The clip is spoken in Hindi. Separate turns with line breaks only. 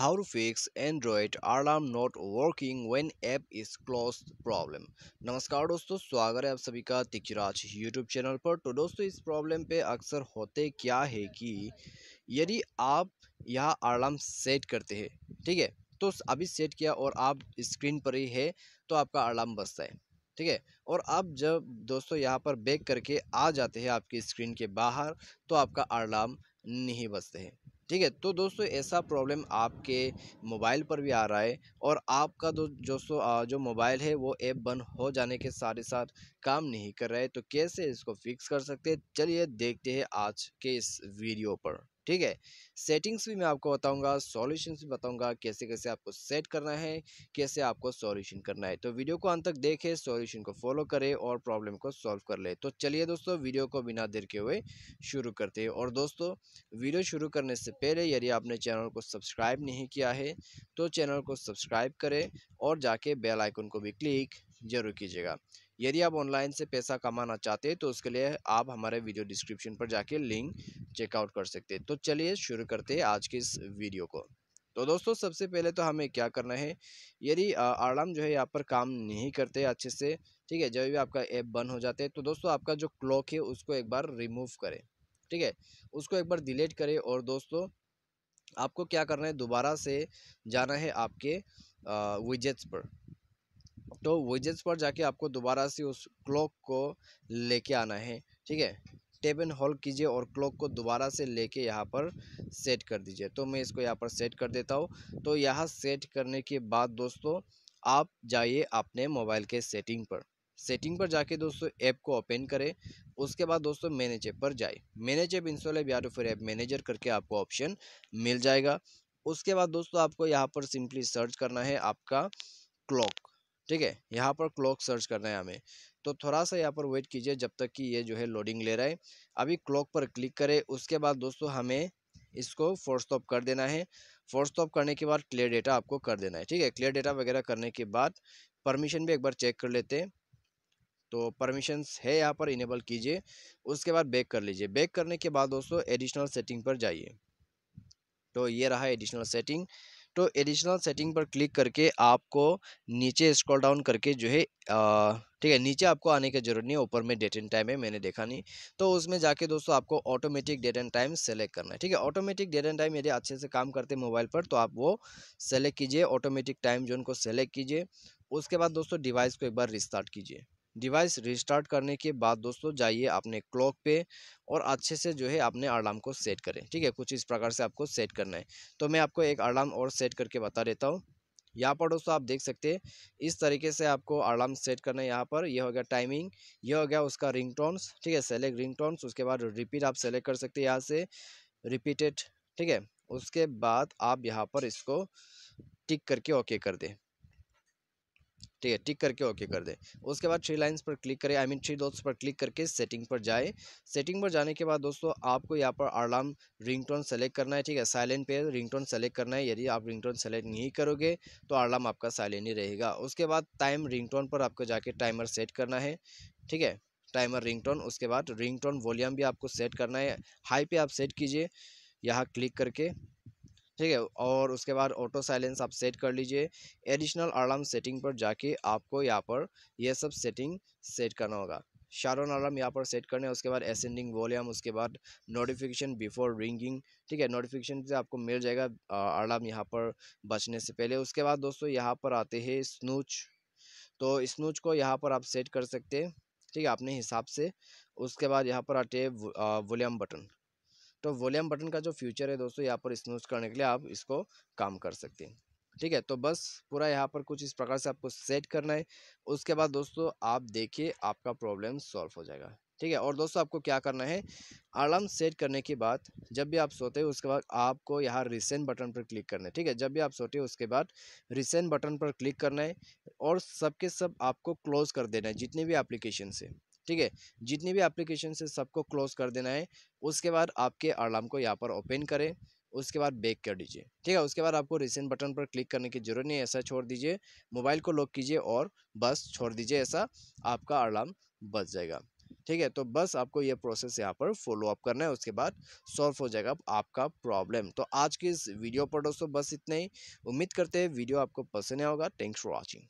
how to fix Android alarm not working when app is close problem नमस्कार दोस्तों स्वागत है आप सभी का तिकराज यूट्यूब चैनल पर तो दोस्तों इस प्रॉब्लम पे अक्सर होते क्या है कि यदि आप यह अलार्म सेट करते हैं ठीक है तो अभी सेट किया और आप स्क्रीन पर ही है तो आपका अलार्म बसता है ठीक है और आप जब दोस्तों यहाँ पर बैक करके आ जाते हैं आपकी स्क्रीन के बाहर तो आपका अलार्म नहीं बजते हैं ठीक है तो दोस्तों ऐसा प्रॉब्लम आपके मोबाइल पर भी आ रहा है और आपका दो दोस्तों जो मोबाइल है वो ऐप बंद हो जाने के साथ साथ काम नहीं कर रहा है तो कैसे इसको फिक्स कर सकते हैं चलिए देखते हैं आज के इस वीडियो पर ठीक है सेटिंग्स भी मैं आपको बताऊंगा सॉल्यूशन भी बताऊंगा कैसे कैसे आपको सेट करना है कैसे आपको सॉल्यूशन करना है तो वीडियो को अंत तक देखें सॉल्यूशन को फॉलो करें और प्रॉब्लम को सॉल्व कर ले तो चलिए दोस्तों वीडियो को बिना देर के हुए शुरू करते हैं और दोस्तों वीडियो शुरू करने से पहले यदि आपने चैनल को सब्सक्राइब नहीं किया है तो चैनल को सब्सक्राइब करें और जाके बेल आइकन को भी क्लिक जरूर कीजिएगा यदि आप ऑनलाइन से पैसा कमाना चाहते हैं तो उसके लिए आप हमारे वीडियो डिस्क्रिप्शन पर जाके लिंक चेकआउट कर सकते हैं तो चलिए शुरू करते हैं आज के इस वीडियो को तो दोस्तों सबसे पहले तो हमें क्या करना है यदि आराम जो है यहाँ पर काम नहीं करते अच्छे से ठीक है जब भी आपका ऐप बंद हो जाते हैं तो दोस्तों आपका जो क्लॉक है उसको एक बार रिमूव करें ठीक है उसको एक बार डिलीट करें और दोस्तों आपको क्या करना है दोबारा से जाना है आपके विजेट्स पर तो विजेट्स पर जाके आपको दोबारा से उस क्लॉक को लेके आना है ठीक है टेप एंड होल्ड कीजिए और क्लॉक को दोबारा से लेके यहाँ पर सेट कर दीजिए तो मैं इसको यहाँ पर सेट कर देता हूँ तो यहाँ सेट करने के बाद दोस्तों आप जाइए अपने मोबाइल के सेटिंग पर सेटिंग पर जाके दोस्तों ऐप को ओपन करें उसके बाद दोस्तों मैनेज ऐप पर जाए मैनेज ऐप इंस्टॉल ऐप या तो फिर ऐप मैनेजर करके आपको ऑप्शन मिल जाएगा उसके बाद दोस्तों आपको यहाँ पर सिंपली सर्च करना है आपका क्लॉक ठीक है यहाँ पर क्लॉक सर्च करना है हमें तो थोड़ा सा यहाँ पर वेट कीजिए जब तक कि ये जो है लोडिंग ले रहा है अभी क्लॉक पर क्लिक करें उसके बाद दोस्तों हमें इसको फोर्स स्टॉप कर देना है फोर्स स्टॉप करने के बाद क्लियर डेटा आपको कर देना है ठीक है क्लियर डेटा वगैरह करने के बाद परमिशन भी एक बार चेक कर लेते हैं तो परमिशंस है यहाँ पर इनेबल कीजिए उसके बाद बैक कर लीजिए बैक करने के बाद दोस्तों एडिशनल सेटिंग पर जाइए तो ये रहा एडिशनल सेटिंग तो एडिशनल सेटिंग पर क्लिक करके आपको नीचे स्क्रॉल डाउन करके जो है ठीक है नीचे आपको आने की जरूरत नहीं है ऊपर में डेट एंड टाइम है मैंने देखा नहीं तो उसमें जाके दोस्तों आपको automatic date and time select करना है ठीक है ऑटोमेटिक डेट एंड टाइम यदि अच्छे से काम करते हैं मोबाइल पर तो आप वो सेलेक्ट कीजिए ऑटोमेटिक टाइम जोन को सेलेक्ट कीजिए उसके बाद दोस्तों डिवाइस को एक बार रिस्टार्ट कीजिए डिवाइस रिस्टार्ट करने के बाद दोस्तों जाइए अपने क्लॉक पे और अच्छे से जो है अपने अलार्म को सेट करें ठीक है कुछ इस प्रकार से आपको सेट करना है तो मैं आपको एक अलार्म और सेट करके बता देता हूँ यहाँ पर दोस्तों आप देख सकते हैं इस तरीके से आपको अलार्म सेट करना है यहाँ पर यह हो गया टाइमिंग यह हो गया उसका रिंग टोन्स ठीक है सेलेक्ट रिंग टोन्स उसके बाद रिपीट आप सेलेक्ट कर सकते हैं यहाँ से रिपीटेड ठीक है उसके बाद आप यहाँ पर इसको टिक करके ओके कर दें ठीक तो है टिक करके ओके कर दें उसके बाद थ्री लाइन्स पर क्लिक करें आई मीन थ्री डॉट्स पर क्लिक करके सेटिंग पर जाए सेटिंग पर जाने के बाद दोस्तों आपको यहाँ पर अलार्म रिंगटोन सेलेक्ट करना है ठीक है साइलेंट पे रिंगटोन सेलेक्ट करना है यदि आप रिंगटोन सेलेक्ट नहीं करोगे तो अलार्म आपका साइलेंट ही रहेगा उसके बाद टाइम टोन पर आपको जाके टाइमर सेट करना है ठीक है टाइमर टोन उसके बाद टोन वॉल्यूम भी आपको सेट करना है हाई पे आप सेट कीजिए यहाँ क्लिक करके ठीक है और उसके बाद ऑटो साइलेंस आप सेट कर लीजिए एडिशनल अलार्म सेटिंग पर जाके आपको यहाँ पर यह सब सेटिंग सेट करना होगा शारोन अलार्म यहाँ पर सेट करने है उसके बाद असेंडिंग वॉल्यूम उसके बाद नोटिफिकेशन बिफोर रिंगिंग ठीक है नोटिफिकेशन से आपको मिल जाएगा अलार्म यहाँ पर बचने से पहले उसके बाद दोस्तों यहाँ पर आते हैं स्नूच तो स्नूच को यहाँ पर आप सेट कर सकते हैं ठीक है अपने हिसाब से उसके बाद यहाँ पर आते हैं वॉल्यूम बटन तो वॉल्यूम बटन का जो फ्यूचर है दोस्तों यहाँ पर स्नूज करने के लिए आप इसको काम कर सकते हैं ठीक है तो बस पूरा यहाँ पर कुछ इस प्रकार से आपको सेट करना है उसके बाद दोस्तों आप देखिए आपका प्रॉब्लम सॉल्व हो जाएगा ठीक है और दोस्तों आपको क्या करना है अलार्म सेट करने के बाद जब भी आप सोते हैं उसके बाद आपको यहाँ रिसेंट बटन पर क्लिक करना है ठीक है जब भी आप सोते हो उसके बाद रिसेंट बटन पर क्लिक करना है और सबके सब आपको क्लोज़ कर देना है जितने भी एप्लीकेशन से ठीक है जितनी भी एप्लीकेशन है सबको क्लोज कर देना है उसके बाद आपके अलार्म को यहाँ पर ओपन करें उसके बाद बैक कर दीजिए ठीक है उसके बाद आपको रिसेंट बटन पर क्लिक करने की ज़रूरत नहीं है ऐसा छोड़ दीजिए मोबाइल को लॉक कीजिए और बस छोड़ दीजिए ऐसा आपका अलार्म बच जाएगा ठीक है तो बस आपको ये प्रोसेस यहाँ पर फॉलो अप करना है उसके बाद सॉल्व हो जाएगा आपका प्रॉब्लम तो आज की इस वीडियो पर दोस्तों बस इतना ही उम्मीद करते हैं वीडियो आपको पसंद आया होगा थैंक्स फॉर वॉचिंग